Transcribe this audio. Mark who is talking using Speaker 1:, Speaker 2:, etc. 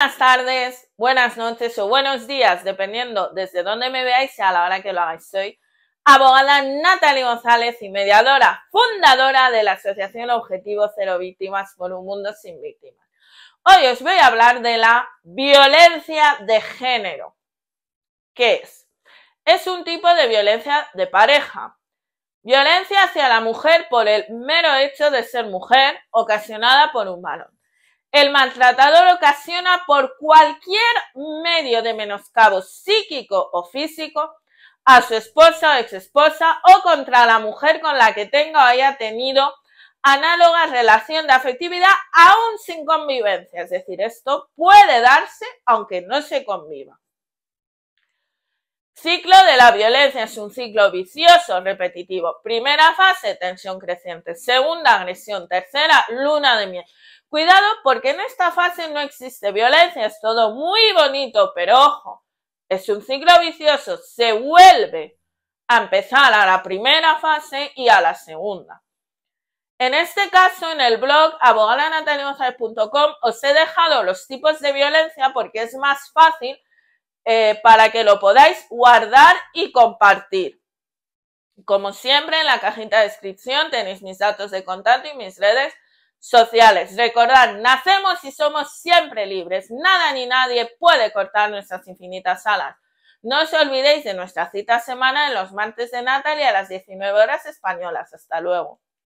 Speaker 1: Buenas tardes, buenas noches o buenos días, dependiendo desde dónde me veáis a la hora que lo hagáis. Soy abogada Natalie González y mediadora, fundadora de la Asociación Objetivo Cero Víctimas por un Mundo Sin Víctimas. Hoy os voy a hablar de la violencia de género. ¿Qué es? Es un tipo de violencia de pareja. Violencia hacia la mujer por el mero hecho de ser mujer ocasionada por un varón. El maltratador ocasiona por cualquier medio de menoscabo psíquico o físico a su esposa o exesposa o contra la mujer con la que tenga o haya tenido análoga relación de afectividad aún sin convivencia. Es decir, esto puede darse aunque no se conviva. Ciclo de la violencia es un ciclo vicioso, repetitivo. Primera fase, tensión creciente. Segunda, agresión. Tercera, luna de miel. Cuidado porque en esta fase no existe violencia, es todo muy bonito, pero ojo, es un ciclo vicioso, se vuelve a empezar a la primera fase y a la segunda. En este caso, en el blog abogadanataliagonzalez.com os he dejado los tipos de violencia porque es más fácil eh, para que lo podáis guardar y compartir. Como siempre, en la cajita de descripción tenéis mis datos de contacto y mis redes sociales. Recordad, nacemos y somos siempre libres. Nada ni nadie puede cortar nuestras infinitas alas. No os olvidéis de nuestra cita semana en los martes de Natalia a las 19 horas españolas. Hasta luego.